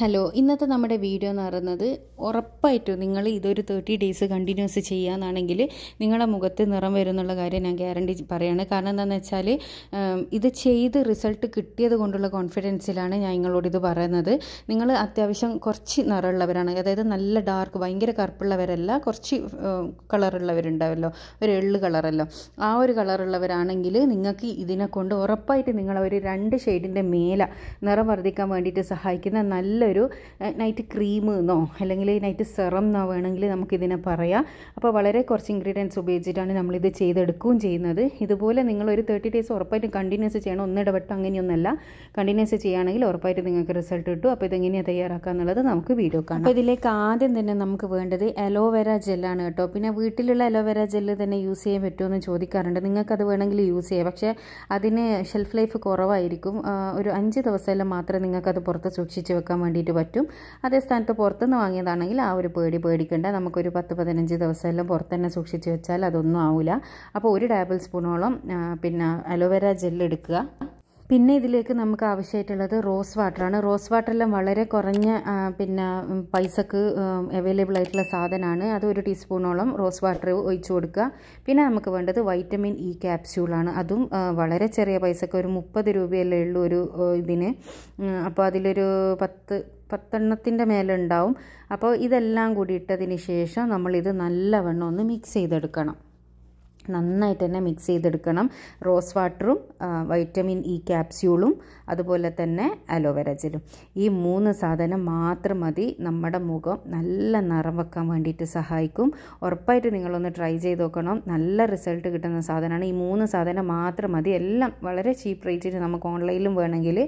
hello ഇന്നത്തെ നമ്മുടെ video എന്ന് പറയുന്നത് ഉറപ്പായിട്ടും നിങ്ങൾ ഇതൊരു തേർട്ടി ഡേയ്സ് കണ്ടിന്യൂസ് ചെയ്യാന്നാണെങ്കിൽ നിങ്ങളുടെ മുഖത്ത് നിറം വരുന്നുള്ള കാര്യം ഞാൻ ഗ്യാരണ്ടി പറയാണ് കാരണം എന്താണെന്ന് വെച്ചാൽ ഇത് ചെയ്ത് റിസൾട്ട് കിട്ടിയത് കൊണ്ടുള്ള കോൺഫിഡൻസിലാണ് ഞാൻ നിങ്ങളോട് ഇത് പറയുന്നത് നിങ്ങൾ അത്യാവശ്യം കുറച്ച് നിറമുള്ളവരാണ് അതായത് നല്ല ഡാർക്ക് ഭയങ്കര കറുപ്പുള്ളവരല്ല കുറച്ച് കളറുള്ളവരുണ്ടാവല്ലോ ഒരു എള്ള് കളറല്ലോ ആ ഒരു കളറുള്ളവരാണെങ്കിൽ നിങ്ങൾക്ക് ഇതിനെ കൊണ്ട് ഉറപ്പായിട്ട് നിങ്ങളൊരു ഒരു രണ്ട് ഷെയ്ഡിൻ്റെ മേല നിറം വർദ്ധിക്കാൻ വേണ്ടിയിട്ട് സഹായിക്കുന്ന നല്ല ഒരു നൈറ്റ് ക്രീം എന്നോ അല്ലെങ്കിൽ നൈറ്റ് സെറം എന്നോ വേണമെങ്കിൽ നമുക്കിതിനെ പറയാം അപ്പോൾ വളരെ കുറച്ച് ഇൻഗ്രീഡിയൻസ് ഉപയോഗിച്ചിട്ടാണ് നമ്മളിത് ചെയ്തെടുക്കുകയും ചെയ്യുന്നത് ഇതുപോലെ നിങ്ങൾ ഒരു തേർട്ടി ഡേയ്സ് ഉറപ്പായിട്ട് കണ്ടിന്യൂസ് ചെയ്യണം ഒന്നിടപെട്ട് അങ്ങനെയൊന്നല്ല കണ്ടിന്യൂസ് ചെയ്യുകയാണെങ്കിൽ ഉറപ്പായിട്ട് നിങ്ങൾക്ക് റിസൾട്ട് കിട്ടും അപ്പോൾ ഇതെങ്ങനെയാണ് തയ്യാറാക്കുക എന്നുള്ളത് നമുക്ക് വീഡിയോ കാണാം അപ്പോൾ ഇതിലേക്ക് ആദ്യം തന്നെ നമുക്ക് വേണ്ടത് അലോവേര ജെല്ലാണ് കേട്ടോ പിന്നെ വീട്ടിലുള്ള അലോവേര ജെല്ല് തന്നെ യൂസ് ചെയ്യാൻ എന്ന് ചോദിക്കാറുണ്ട് നിങ്ങൾക്കത് വേണമെങ്കിൽ യൂസ് ചെയ്യാം പക്ഷേ അതിന് ഷെൽഫ് ലൈഫ് കുറവായിരിക്കും ഒരു അഞ്ച് ദിവസമെല്ലാം മാത്രമേ നിങ്ങൾക്കത് പുറത്ത് സൂക്ഷിച്ച് വെക്കാൻ വേണ്ടി വേണ്ടിയിട്ട് പറ്റും അതേ സ്ഥാനത്ത് പുറത്തുനിന്ന് വാങ്ങിയതാണെങ്കിൽ ആ ഒരു പേടി പേടിക്കേണ്ട നമുക്കൊരു പത്ത് പതിനഞ്ച് ദിവസമെല്ലാം പുറത്ത് തന്നെ സൂക്ഷിച്ച് വെച്ചാൽ അതൊന്നും ആവില്ല അപ്പോൾ ഒരു ടേബിൾ സ്പൂണോളം പിന്നെ അലോവേര ജെൽ എടുക്കുക പിന്നെ ഇതിലേക്ക് നമുക്ക് ആവശ്യമായിട്ടുള്ളത് റോസ് വാട്ടറാണ് റോസ് വാട്ടറെല്ലാം വളരെ കുറഞ്ഞ പിന്നെ പൈസക്ക് അവൈലബിൾ ആയിട്ടുള്ള സാധനമാണ് അത് ഒരു ടീസ്പൂണോളം റോസ് വാട്ടർ ഒഴിച്ചു കൊടുക്കുക പിന്നെ നമുക്ക് വേണ്ടത് വൈറ്റമിൻ ഇ ക്യാപ്സ്യൂളാണ് അതും വളരെ ചെറിയ പൈസക്ക് ഒരു മുപ്പത് രൂപയല്ലേ ഉള്ളൂ ഒരു ഇതിന് അപ്പോൾ അതിലൊരു പത്ത് പത്തെണ്ണത്തിൻ്റെ മേലെ ഉണ്ടാവും അപ്പോൾ ഇതെല്ലാം കൂടി ഇട്ടതിന് ശേഷം നമ്മളിത് നല്ലവണ്ണം ഒന്ന് മിക്സ് ചെയ്തെടുക്കണം നന്നായിട്ട് തന്നെ മിക്സ് ചെയ്തെടുക്കണം റോസ് വാട്ടറും വൈറ്റമിൻ ഇ ക്യാപ്സ്യൂളും അതുപോലെ തന്നെ അലോവേര ജെല്ലും ഈ മൂന്ന് സാധനം മാത്രം മതി നമ്മുടെ മുഖം നല്ല നിറം വെക്കാൻ വേണ്ടിയിട്ട് സഹായിക്കും ഉറപ്പായിട്ട് നിങ്ങളൊന്ന് ട്രൈ ചെയ്ത് നോക്കണം നല്ല റിസൾട്ട് കിട്ടുന്ന സാധനമാണ് ഈ മൂന്ന് സാധനം മാത്രം മതി എല്ലാം വളരെ ചീപ്പ് റേറ്റിന് നമുക്ക് ഓൺലൈനിലും വേണമെങ്കിൽ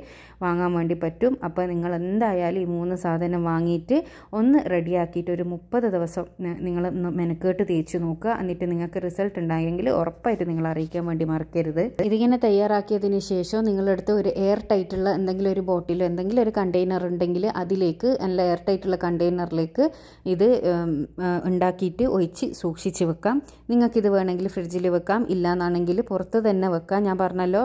വാങ്ങാൻ വേണ്ടി പറ്റും അപ്പോൾ നിങ്ങൾ എന്തായാലും ഈ മൂന്ന് സാധനം വാങ്ങിയിട്ട് ഒന്ന് റെഡിയാക്കിയിട്ട് ഒരു മുപ്പത് ദിവസം നിങ്ങൾ മെനക്കേട്ട് തേച്ച് നോക്കുക എന്നിട്ട് നിങ്ങൾക്ക് റിസൾട്ട് ഉണ്ടായി കിട്ടിയില്ലെങ്കിൽ ഉറപ്പായിട്ട് നിങ്ങൾ അറിയിക്കാൻ വേണ്ടി മറക്കരുത് ഇതിങ്ങനെ തയ്യാറാക്കിയതിന് ശേഷം നിങ്ങളെടുത്ത് ഒരു എയർ ടൈറ്റുള്ള എന്തെങ്കിലും ഒരു ബോട്ടിലോ എന്തെങ്കിലും ഒരു കണ്ടെയ്നർ ഉണ്ടെങ്കിൽ അതിലേക്ക് നല്ല എയർ ടൈറ്റുള്ള കണ്ടെയ്നറിലേക്ക് ഇത് ഉണ്ടാക്കിയിട്ട് ഒഴിച്ച് സൂക്ഷിച്ച് വെക്കാം നിങ്ങൾക്കിത് വേണമെങ്കിൽ ഫ്രിഡ്ജിൽ വെക്കാം ഇല്ലയെന്നാണെങ്കിൽ പുറത്ത് തന്നെ വെക്കാം ഞാൻ പറഞ്ഞല്ലോ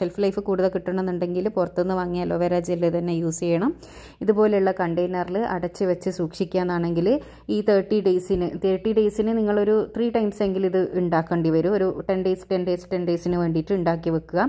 ഷെൽഫ് ലൈഫ് കൂടുതൽ കിട്ടണമെന്നുണ്ടെങ്കിൽ പുറത്തുനിന്ന് വാങ്ങിയ അലോവേര ജെല്ല് തന്നെ യൂസ് ചെയ്യണം ഇതുപോലെയുള്ള കണ്ടെയ്നറിൽ അടച്ച് വെച്ച് സൂക്ഷിക്കാമെന്നാണെങ്കിൽ ഈ തേർട്ടി ഡേയ്സിന് തേർട്ടി ഡേയ്സിന് നിങ്ങളൊരു ത്രീ ടൈംസ് എങ്കിലും ഇത് ഉണ്ടാക്കേണ്ടി വരും ഒരു ten days ten days ten ഡേയ്സിന് വേണ്ടിയിട്ട് ഉണ്ടാക്കി വെക്കുക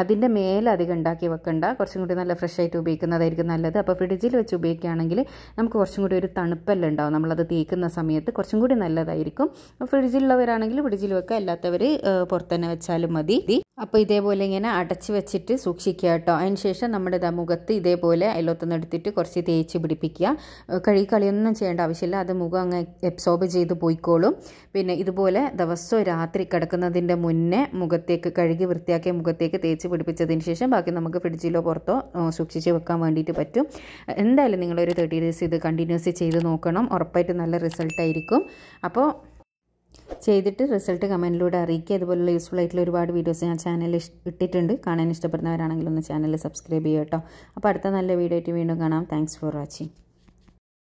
അതിൻ്റെ മേലെ അധികം ഉണ്ടാക്കി വെക്കണ്ട കുറച്ചും കൂടി നല്ല ഫ്രഷ് ആയിട്ട് ഉപയോഗിക്കുന്നതായിരിക്കും നല്ലത് അപ്പോൾ ഫ്രിഡ്ജിൽ വെച്ച് ഉപയോഗിക്കുകയാണെങ്കിൽ നമുക്ക് കുറച്ചും കൂടി ഒരു തണുപ്പെല്ലാം ഉണ്ടാവും നമ്മളത് തേക്കുന്ന സമയത്ത് കുറച്ചും കൂടി നല്ലതായിരിക്കും ഫ്രിഡ്ജിലുള്ളവരാണെങ്കിൽ ഫ്രിഡ്ജിൽ വെക്കുക അല്ലാത്തവർ പുറത്തുതന്നെ വെച്ചാലും മതി അപ്പോൾ ഇതേപോലെ ഇങ്ങനെ അടച്ച് വെച്ചിട്ട് സൂക്ഷിക്കുക കേട്ടോ അതിന് ശേഷം നമ്മുടെ മുഖത്ത് ഇതേപോലെ അതിലൊത്തൊന്ന് എടുത്തിട്ട് കുറച്ച് തേച്ച് പിടിപ്പിക്കുക കഴി കളിയൊന്നും ചെയ്യേണ്ട ആവശ്യമില്ല അത് മുഖം അങ്ങ് എബ്സോർബ് ചെയ്ത് പോയിക്കോളും പിന്നെ ഇതുപോലെ ദിവസവും രാത്രി കിടക്കുന്നതിൻ്റെ മുന്നേ മുഖത്തേക്ക് കഴുകി വൃത്തിയാക്കിയ മുഖത്തേക്ക് തേച്ച് പിടിപ്പിച്ചതിന് ശേഷം ബാക്കി നമുക്ക് ഫ്രിഡ്ജിലോ പുറത്തോ സൂക്ഷിച്ച് വെക്കാൻ വേണ്ടിയിട്ട് പറ്റും എന്തായാലും നിങ്ങളൊരു തേർട്ടി ഡേയ്സ് ഇത് കണ്ടിന്യൂസ് ചെയ്ത് നോക്കണം ഉറപ്പായിട്ട് നല്ല റിസൾട്ടായിരിക്കും അപ്പോൾ ചെയ്തിട്ട് റിസൾട്ട് കമൻറ്റിലൂടെ അറിയിക്കുക അതുപോലുള്ള യൂസ്ഫുൾ ആയിട്ടുള്ള ഒരുപാട് വീഡിയോസ് ഞാൻ ചാനലിൽ ഇട്ടിട്ടുണ്ട് കാണാൻ ഇഷ്ടപ്പെടുന്നവരാണെങ്കിൽ ഒന്ന് ചാനൽ സബ്സ്ക്രൈബ് ചെയ്യുക കേട്ടോ അപ്പോൾ അടുത്ത നല്ല വീഡിയോ ആയിട്ട് വീണ്ടും കാണാം താങ്ക്സ് ഫോർ വാച്ചിങ്